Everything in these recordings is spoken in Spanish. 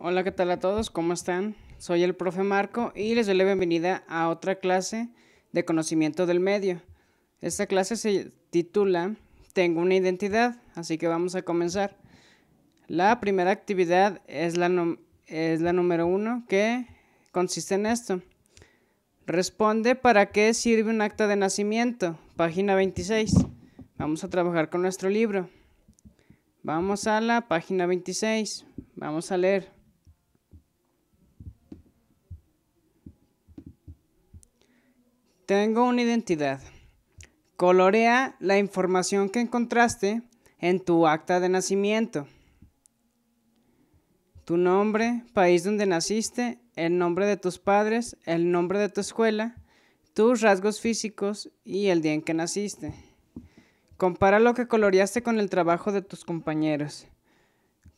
Hola, ¿qué tal a todos? ¿Cómo están? Soy el profe Marco y les doy la bienvenida a otra clase de conocimiento del medio. Esta clase se titula Tengo una identidad, así que vamos a comenzar. La primera actividad es la, es la número uno que consiste en esto. Responde para qué sirve un acta de nacimiento, página 26. Vamos a trabajar con nuestro libro. Vamos a la página 26. Vamos a leer. Tengo una identidad. Colorea la información que encontraste en tu acta de nacimiento. Tu nombre, país donde naciste, el nombre de tus padres, el nombre de tu escuela, tus rasgos físicos y el día en que naciste. Compara lo que coloreaste con el trabajo de tus compañeros.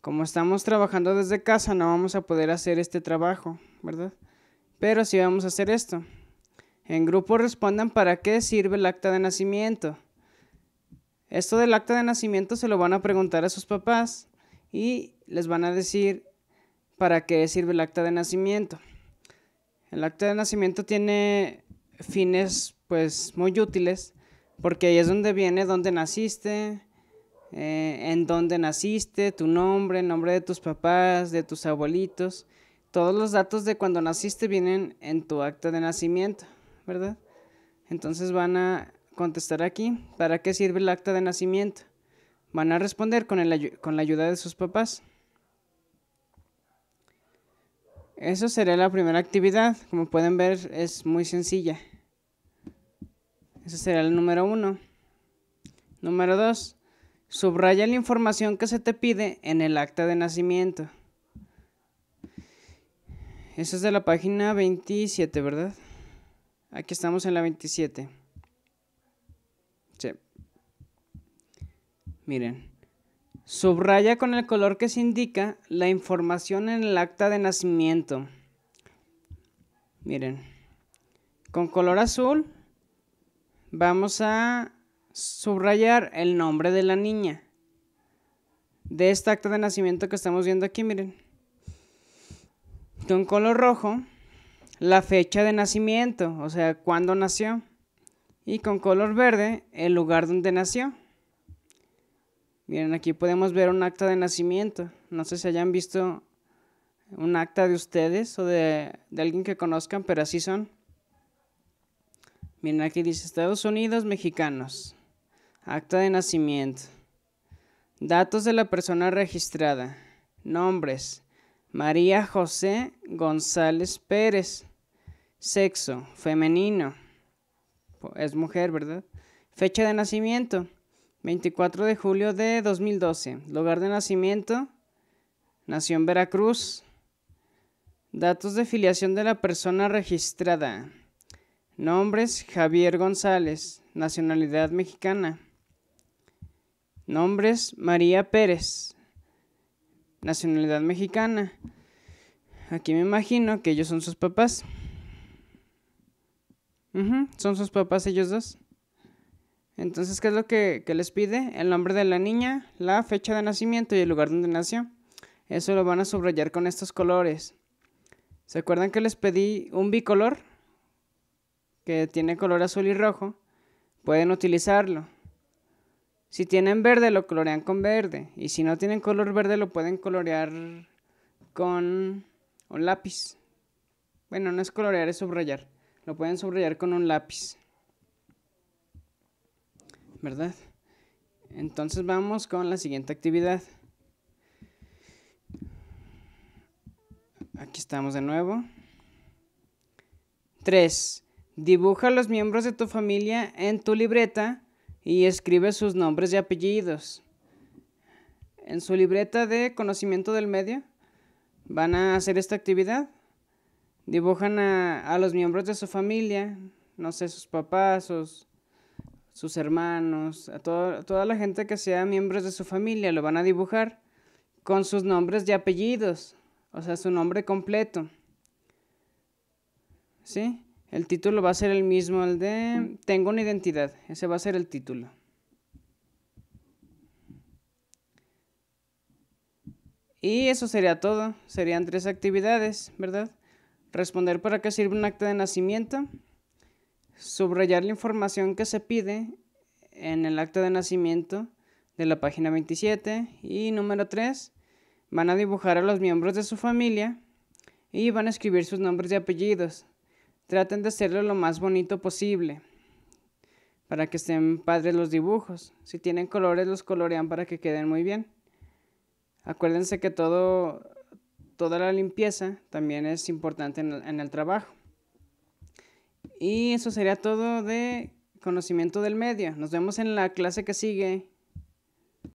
Como estamos trabajando desde casa, no vamos a poder hacer este trabajo, ¿verdad? Pero sí vamos a hacer esto. En grupo respondan para qué sirve el acta de nacimiento. Esto del acta de nacimiento se lo van a preguntar a sus papás y les van a decir para qué sirve el acta de nacimiento. El acta de nacimiento tiene fines pues muy útiles porque ahí es donde viene dónde naciste, eh, en dónde naciste, tu nombre, el nombre de tus papás, de tus abuelitos. Todos los datos de cuando naciste vienen en tu acta de nacimiento. ¿verdad? Entonces van a contestar aquí, ¿para qué sirve el acta de nacimiento? Van a responder con, la ayuda de sus papás. Eso sería la primera actividad. Como pueden ver, es muy sencilla. Ese sería el número uno. Número dos, subraya la información que se te pide en el acta de nacimiento. Eso es de la página 27, ¿verdad? Aquí estamos en la 27. Miren. Subraya con el color que se indica la información en el acta de nacimiento. Miren. Con color azul vamos a subrayar el nombre de la niña. De este acta de nacimiento que estamos viendo aquí, miren. Con color rojo la fecha de nacimiento, o sea, cuándo nació, y con color verde el lugar donde nació. Miren, aquí podemos ver un acta de nacimiento. No sé si hayan visto un acta de ustedes o de, alguien que conozcan, pero así son. Miren, aquí dice Estados Unidos mexicanos. Acta de nacimiento. Datos de la persona registrada. Nombres. María José González Pérez. Sexo, femenino. Es mujer, ¿verdad? Fecha de nacimiento, 24 de julio de 2012. Lugar de nacimiento, Nación Veracruz. Datos de filiación de la persona registrada. Nombres, Javier González, nacionalidad mexicana. Nombres, María Pérez, nacionalidad mexicana. Aquí me imagino que ellos son sus papás. Son sus papás ellos dos. Entonces, ¿qué es lo que, que, les pide? El nombre de la niña, la fecha de nacimiento y el lugar donde nació. Eso lo van a subrayar con estos colores. ¿Se acuerdan que les pedí un bicolor? Que tiene color azul y rojo. Pueden utilizarlo. Si tienen verde, lo colorean con verde. Y si no tienen color verde, lo pueden colorear con un lápiz. Bueno, no es colorear, es subrayar lo pueden subrayar con un lápiz. ¿Verdad? Entonces vamos con la siguiente actividad. Aquí estamos de nuevo. 3. Dibuja a los miembros de tu familia en tu libreta y escribe sus nombres y apellidos. En su libreta de conocimiento del medio van a hacer esta actividad dibujan a, los miembros de su familia, no sé, sus papás, sus, sus hermanos, a toda la gente que sea miembros de su familia, lo van a dibujar con sus nombres y apellidos, o sea, su nombre completo. ¿Sí? El título va a ser el mismo, el de Tengo una identidad, ese va a ser el título. Y eso sería todo, serían tres actividades, ¿verdad? responder para qué sirve un acta de nacimiento, subrayar la información que se pide en el acta de nacimiento de la página 27 y número 3, van a dibujar a los miembros de su familia y van a escribir sus nombres y apellidos. Traten de hacerlo lo más bonito posible para que estén padres los dibujos. Si tienen colores, los colorean para que queden muy bien. Acuérdense que todo toda la limpieza también es importante en el, trabajo. Y eso sería todo de conocimiento del medio. Nos vemos en la clase que sigue.